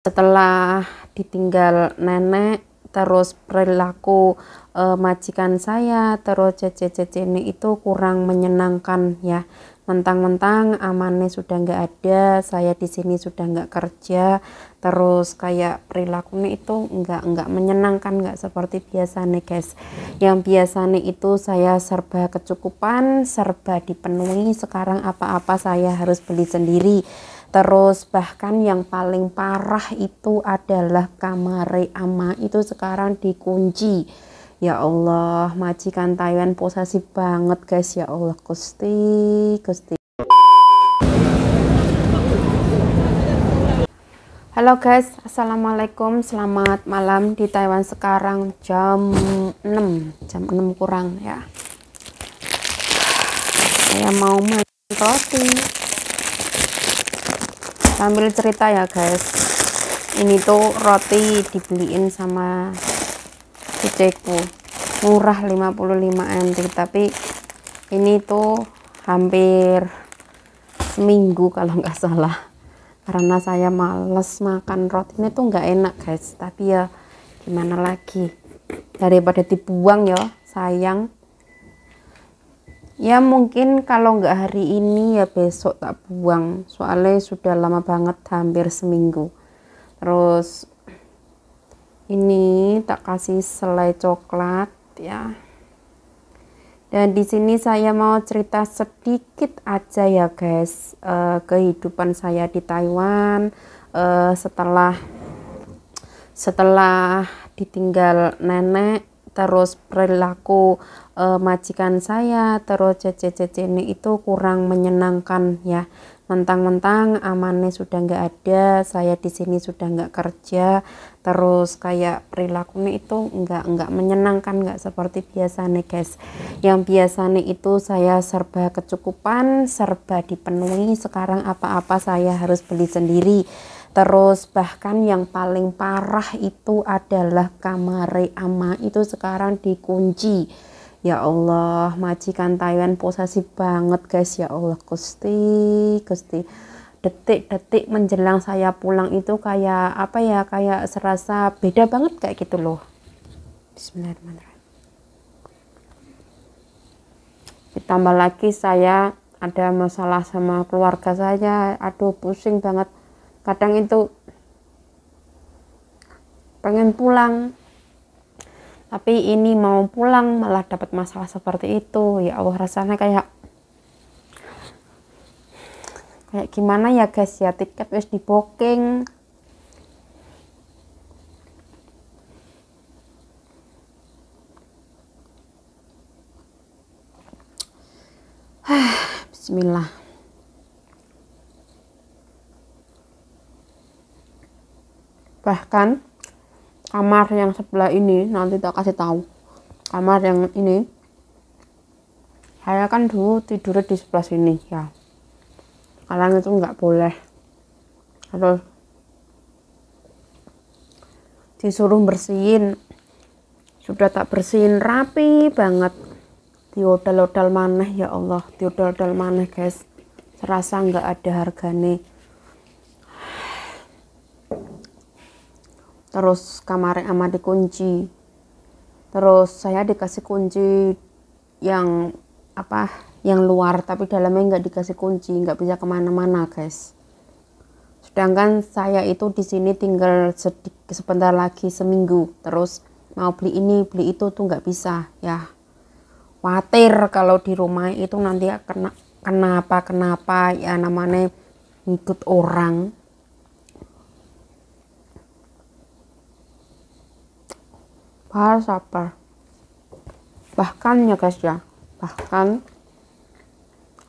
setelah ditinggal nenek terus perilaku e, majikan saya terus cc cc ini itu kurang menyenangkan ya mentang-mentang amannya sudah nggak ada saya di sini sudah nggak kerja terus kayak perilakunya itu nggak nggak menyenangkan nggak seperti biasanya guys yang biasanya itu saya serba kecukupan serba dipenuhi sekarang apa-apa saya harus beli sendiri Terus bahkan yang paling parah itu adalah kamar ama itu sekarang dikunci. Ya Allah, majikan Taiwan posesif banget guys ya Allah. Gusti, Gusti. Halo guys, Assalamualaikum Selamat malam di Taiwan sekarang jam 6 Jam 6 kurang ya Saya mau makan roti sambil cerita ya guys ini tuh roti dibeliin sama cuceku murah 55 MT tapi ini tuh hampir seminggu kalau nggak salah karena saya males makan roti ini tuh nggak enak guys tapi ya gimana lagi daripada dibuang ya sayang ya mungkin kalau nggak hari ini ya besok tak buang soalnya sudah lama banget hampir seminggu terus ini tak kasih selai coklat ya dan di sini saya mau cerita sedikit aja ya guys eh, kehidupan saya di Taiwan eh, setelah setelah ditinggal nenek terus perilaku e, majikan saya terus cece ini itu kurang menyenangkan ya mentang-mentang amannya sudah nggak ada saya di sini sudah nggak kerja terus kayak perilakunya itu nggak nggak menyenangkan nggak seperti biasanya guys yang biasanya itu saya serba kecukupan serba dipenuhi sekarang apa-apa saya harus beli sendiri Terus bahkan yang paling parah itu adalah kamar ama itu sekarang dikunci. Ya Allah, majikan Taiwan posesif banget guys ya Allah. Gusti, Gusti. Detik-detik menjelang saya pulang itu kayak apa ya? Kayak serasa beda banget kayak gitu loh. Bismillahirrahmanirrahim. Ditambah lagi saya ada masalah sama keluarga saya. Aduh, pusing banget kadang itu pengen pulang tapi ini mau pulang malah dapat masalah seperti itu ya Allah rasanya kayak kayak gimana ya guys ya tiket wis diboking, Bismillah bahkan kamar yang sebelah ini nanti tak kasih tahu kamar yang ini saya kan dulu tidur di sebelah sini ya sekarang itu nggak boleh harus disuruh bersihin sudah tak bersihin rapi banget di odal-odal maneh ya Allah di odal-odal maneh guys serasa nggak ada harganya terus kamarnya amat dikunci terus saya dikasih kunci yang apa yang luar tapi dalamnya nggak dikasih kunci nggak bisa kemana-mana guys sedangkan saya itu di sini tinggal sedikit, sebentar lagi seminggu terus mau beli ini beli itu tuh nggak bisa ya khawatir kalau di rumah itu nanti kena kenapa kenapa ya namanya ngikut orang bahar apa? bahkan ya guys ya bahkan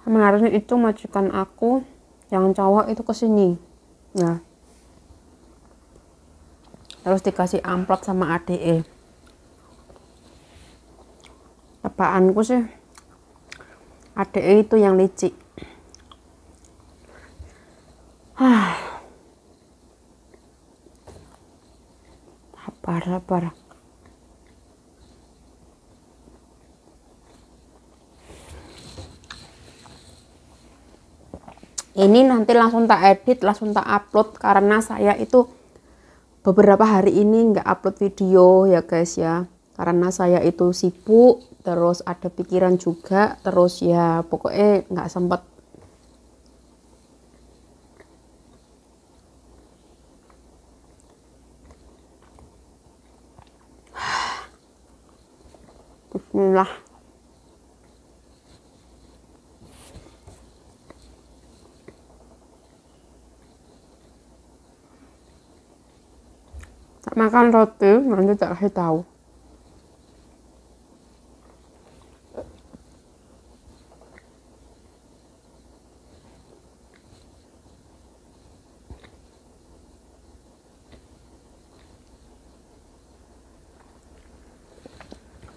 kemarin itu majikan aku yang cowok itu kesini Nah, ya. terus dikasih amplop sama ADE tebaanku sih ADE itu yang licik Ah, sabar sabar ini nanti langsung tak edit langsung tak upload karena saya itu beberapa hari ini nggak upload video ya guys ya karena saya itu sibuk terus ada pikiran juga terus ya pokoknya nggak sempat Bismillah makan roti nanti tak kasih tahu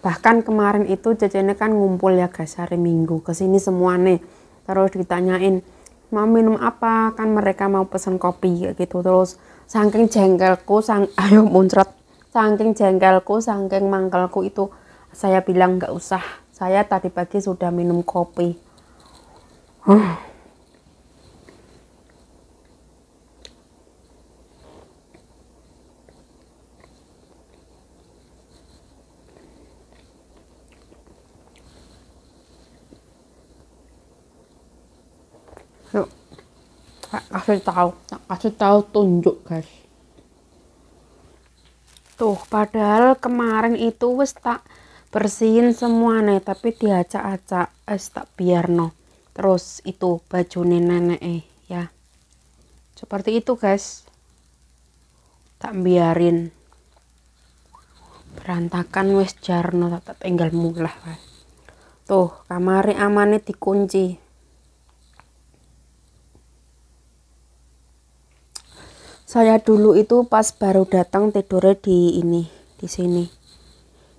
bahkan kemarin itu cecene kan ngumpul ya guys hari minggu kesini semua nih terus ditanyain mau minum apa kan mereka mau pesen kopi gitu terus saking jengkelku sang ayo muncrat saking jengkelku saking mangkelku itu saya bilang nggak usah saya tadi pagi sudah minum kopi huh yuk tak kasih tahu tak kasih tahu tunjuk guys tuh padahal kemarin itu wes tak bersihin semua nih tapi diacak-acak es tak biar no terus itu baju nenek eh ya seperti itu guys tak biarin berantakan wes jarno tak, tinggal mulah guys tuh kamari amane dikunci saya dulu itu pas baru datang tidurnya di ini di sini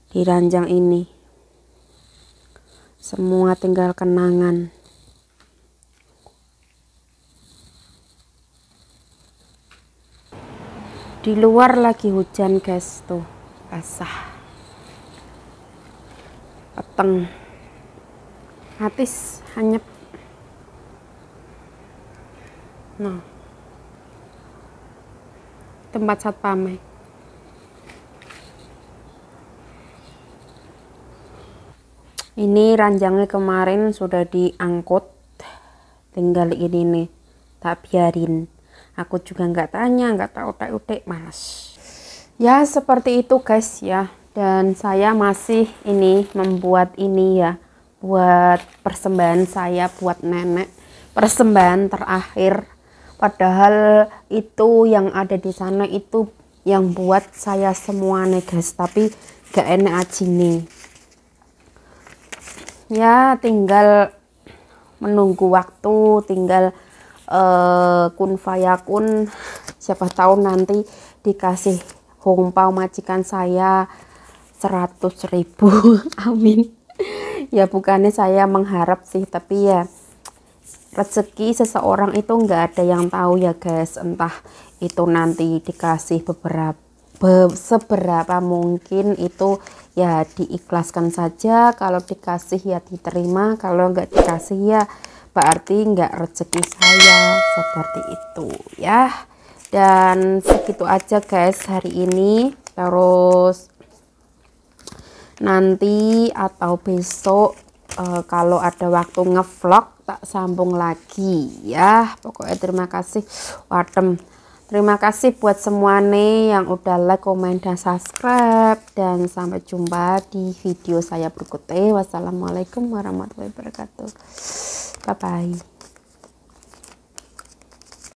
di ranjang ini semua tinggal kenangan di luar lagi hujan guys tuh basah peteng hatis hanyep nah tempat satpamnya. E. Ini ranjangnya kemarin sudah diangkut, tinggal ini nih, tak biarin. Aku juga nggak tanya, nggak tahu tak utek mas. Ya seperti itu guys ya. Dan saya masih ini membuat ini ya, buat persembahan saya buat nenek. Persembahan terakhir padahal itu yang ada di sana itu yang buat saya semua negas tapi gak enak nih ya tinggal menunggu waktu tinggal uh, kun faya kun siapa tahu nanti dikasih hongpao majikan saya seratus ribu amin ya bukannya saya mengharap sih tapi ya rezeki seseorang itu nggak ada yang tahu ya guys entah itu nanti dikasih beberapa be, seberapa mungkin itu ya diikhlaskan saja kalau dikasih ya diterima kalau nggak dikasih ya berarti nggak rezeki saya seperti itu ya dan segitu aja guys hari ini terus nanti atau besok uh, kalau ada waktu ngevlog tak sambung lagi ya pokoknya terima kasih watem. terima kasih buat semua nih yang udah like komen dan subscribe dan sampai jumpa di video saya berikutnya wassalamualaikum warahmatullahi wabarakatuh bye bye